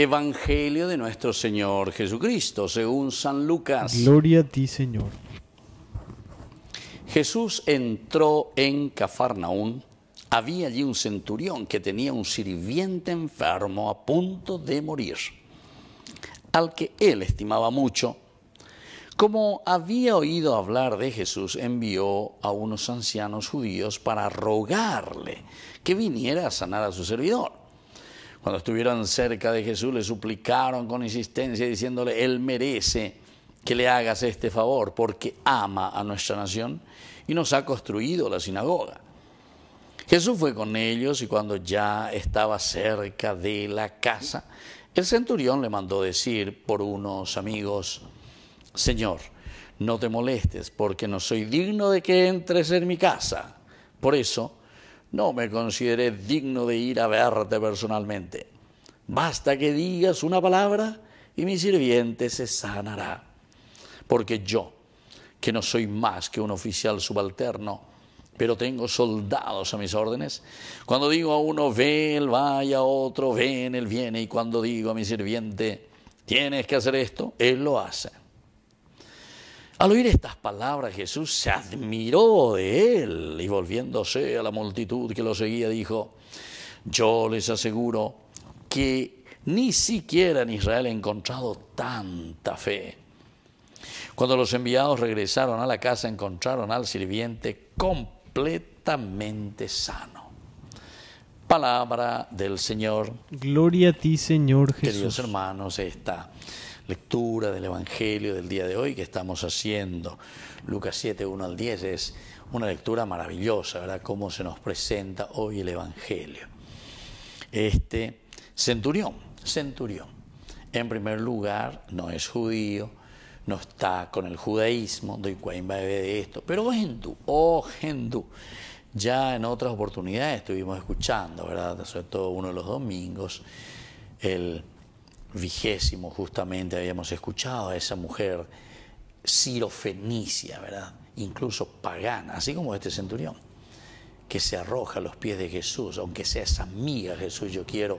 Evangelio de nuestro Señor Jesucristo, según San Lucas. Gloria a ti, Señor. Jesús entró en Cafarnaún. Había allí un centurión que tenía un sirviente enfermo a punto de morir, al que él estimaba mucho. Como había oído hablar de Jesús, envió a unos ancianos judíos para rogarle que viniera a sanar a su servidor. Cuando estuvieron cerca de Jesús, le suplicaron con insistencia, diciéndole, Él merece que le hagas este favor, porque ama a nuestra nación y nos ha construido la sinagoga. Jesús fue con ellos y cuando ya estaba cerca de la casa, el centurión le mandó decir por unos amigos, Señor, no te molestes porque no soy digno de que entres en mi casa. Por eso, no me consideré digno de ir a verte personalmente. Basta que digas una palabra y mi sirviente se sanará. Porque yo, que no soy más que un oficial subalterno, pero tengo soldados a mis órdenes, cuando digo a uno, ve, él a otro, ven, él viene, y cuando digo a mi sirviente, tienes que hacer esto, él lo hace. Al oír estas palabras Jesús se admiró de él y volviéndose a la multitud que lo seguía dijo, yo les aseguro que ni siquiera en Israel he encontrado tanta fe. Cuando los enviados regresaron a la casa encontraron al sirviente completamente sano. Palabra del Señor. Gloria a ti, Señor Jesús. Queridos hermanos, esta lectura del Evangelio del día de hoy que estamos haciendo. Lucas 7, 1 al 10 es una lectura maravillosa, ¿verdad? Cómo se nos presenta hoy el Evangelio. Este centurión, centurión, en primer lugar, no es judío, no está con el judaísmo, doy cuenta de esto, pero es hindú, oh hindú. Ya en otras oportunidades estuvimos escuchando, ¿verdad? Sobre todo uno de los domingos, el vigésimo justamente habíamos escuchado a esa mujer sirofenicia, ¿verdad? Incluso pagana, así como este centurión, que se arroja a los pies de Jesús, aunque seas amiga, Jesús, yo quiero,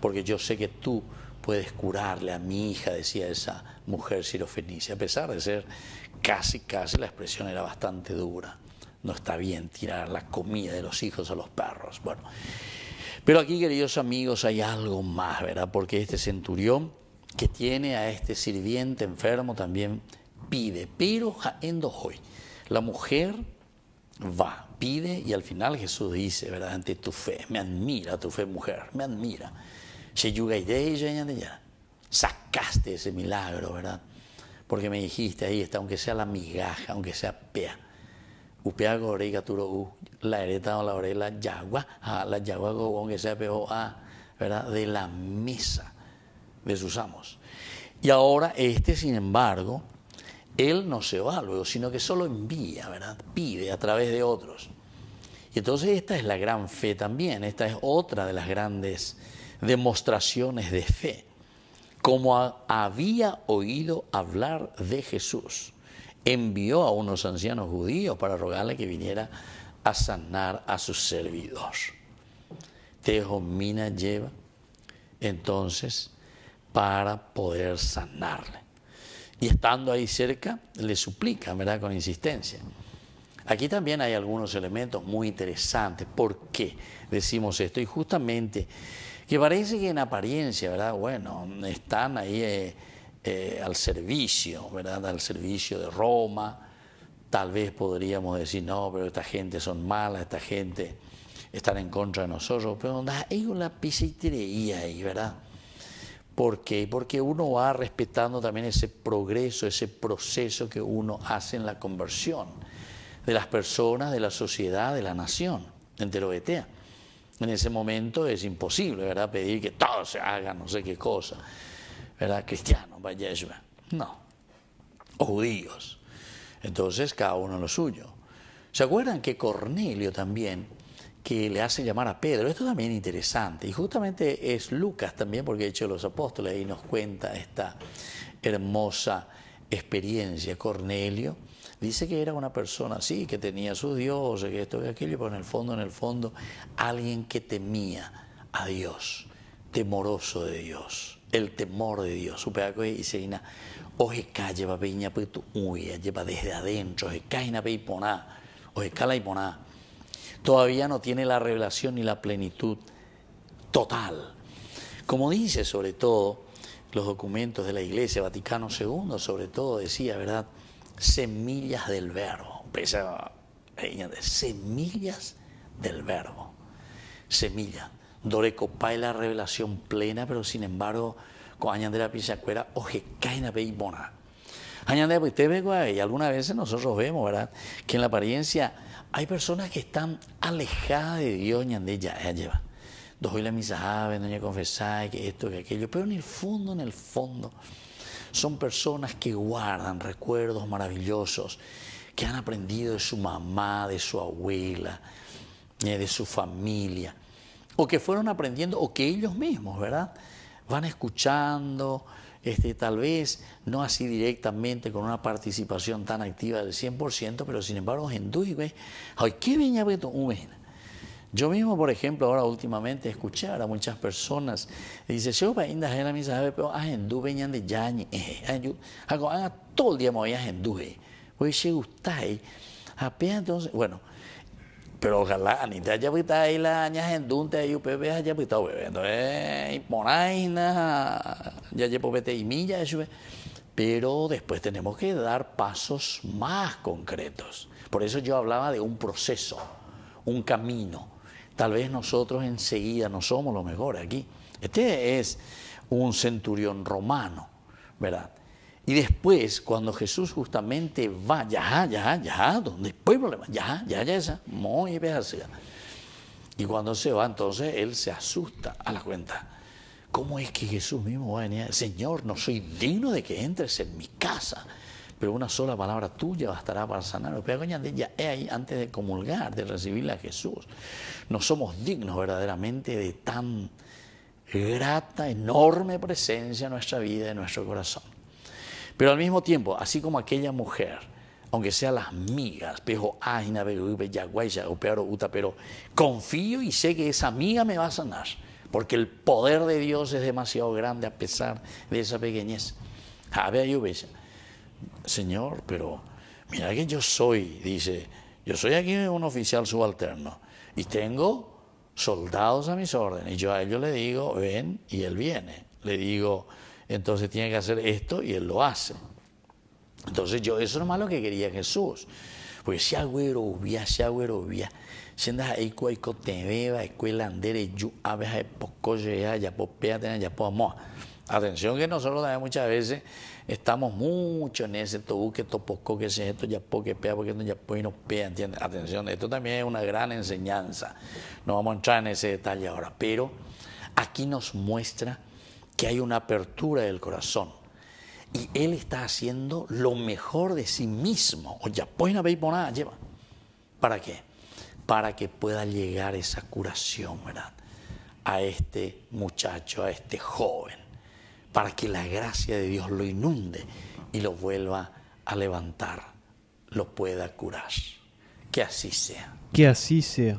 porque yo sé que tú puedes curarle a mi hija, decía esa mujer sirofenicia, a pesar de ser casi, casi, la expresión era bastante dura. No está bien tirar la comida de los hijos a los perros. Bueno, pero aquí, queridos amigos, hay algo más, ¿verdad? Porque este centurión que tiene a este sirviente enfermo también pide, pero hoy. La mujer va, pide y al final Jesús dice, ¿verdad? Ante tu fe, me admira tu fe, mujer, me admira. Sacaste ese milagro, ¿verdad? Porque me dijiste, ahí está, aunque sea la migaja, aunque sea pea la ah, la yagua, la a, De la mesa de sus amos. Y ahora este, sin embargo, él no se va luego, sino que solo envía, ¿verdad? Pide a través de otros. Y entonces esta es la gran fe también, esta es otra de las grandes demostraciones de fe, como había oído hablar de Jesús envió a unos ancianos judíos para rogarle que viniera a sanar a su servidor. Mina lleva entonces para poder sanarle. Y estando ahí cerca, le suplica, ¿verdad? Con insistencia. Aquí también hay algunos elementos muy interesantes. ¿Por qué decimos esto? Y justamente, que parece que en apariencia, ¿verdad? Bueno, están ahí. Eh, eh, al servicio, ¿verdad? Al servicio de Roma. Tal vez podríamos decir, no, pero esta gente son malas, esta gente están en contra de nosotros, pero hay una pisitrería ahí, ¿verdad? ¿Por qué? Porque uno va respetando también ese progreso, ese proceso que uno hace en la conversión de las personas, de la sociedad, de la nación ETEA. En ese momento es imposible, ¿verdad?, pedir que todo se haga, no sé qué cosa. ¿verdad? cristiano? no, o judíos. Entonces, cada uno lo suyo. ¿Se acuerdan que Cornelio también, que le hace llamar a Pedro? Esto también es interesante. Y justamente es Lucas también, porque ha hecho los apóstoles y nos cuenta esta hermosa experiencia. Cornelio dice que era una persona así, que tenía su dios, que esto y aquello, pero en el fondo, en el fondo, alguien que temía a Dios, temoroso de Dios el temor de Dios. y seina, lleva lleva desde adentro, Todavía no tiene la revelación ni la plenitud total. Como dice sobre todo los documentos de la Iglesia, Vaticano II sobre todo decía, ¿verdad? Semillas del verbo. Pesa, semillas del verbo. Semillas. Doreco y la revelación plena, pero sin embargo, con pisa pisacuera, oje, caina y bona. Añade, usted ve, y algunas veces nosotros vemos, ¿verdad?, que en la apariencia hay personas que están alejadas de Dios, de ella, ella lleva. Hoy la misa, ave, ah, doña confesar, que esto, que aquello, pero en el fondo, en el fondo, son personas que guardan recuerdos maravillosos, que han aprendido de su mamá, de su abuela, eh, de su familia o que fueron aprendiendo o que ellos mismos, ¿verdad? Van escuchando, este, tal vez no así directamente con una participación tan activa del 100%, pero sin embargo en y güey, qué Yo mismo, por ejemplo, ahora últimamente escuché a muchas personas, dice, yo para la misa pero a ah, Hindú venían de Yañi, hago eh, eh, ah, ah, todo el día me voy a Hindú, se gusta, apenas entonces, bueno, pero ojalá, haya visto ahí la ña en ahí UPB haya visto bebé. Entonces, moraina, ya vete y milla, pero después tenemos que dar pasos más concretos. Por eso yo hablaba de un proceso, un camino. Tal vez nosotros enseguida no somos lo mejor aquí. Este es un centurión romano, ¿verdad? Y después, cuando Jesús justamente va, ya, ya, ya, donde el pueblo ya, ya, ya, esa, muy hacia. Y cuando se va, entonces él se asusta a la cuenta. ¿Cómo es que Jesús mismo va a venir? Señor, no soy digno de que entres en mi casa, pero una sola palabra tuya bastará para sanar Pero ya es ahí antes de comulgar, de recibirle a Jesús. No somos dignos verdaderamente de tan grata, enorme presencia en nuestra vida, en nuestro corazón. Pero al mismo tiempo, así como aquella mujer, aunque sea las migas, pejo pero pero confío y sé que esa amiga me va a sanar, porque el poder de Dios es demasiado grande a pesar de esa pequeñez. Señor, pero mira que yo soy, dice, yo soy aquí un oficial subalterno y tengo soldados a mis órdenes. Y yo a ellos le digo, ven, y él viene. Le digo, entonces tiene que hacer esto y él lo hace. Entonces yo, eso es lo que quería Jesús. Porque si agüero hubiera, si agüero hubiera, si andas ahí cuaico te beba, escuela andere, yo a veces poco llega, ya ya Atención que nosotros también muchas veces estamos mucho en ese tobu que topoco, que se esto, ya porque que pea, porque no ya po y no pea, ¿entiendes? Atención, esto también es una gran enseñanza. No vamos a entrar en ese detalle ahora, pero aquí nos muestra que hay una apertura del corazón. Y él está haciendo lo mejor de sí mismo. Oye, pues no nada, lleva. ¿Para qué? Para que pueda llegar esa curación, ¿verdad? A este muchacho, a este joven. Para que la gracia de Dios lo inunde y lo vuelva a levantar, lo pueda curar. Que así sea. Que así sea.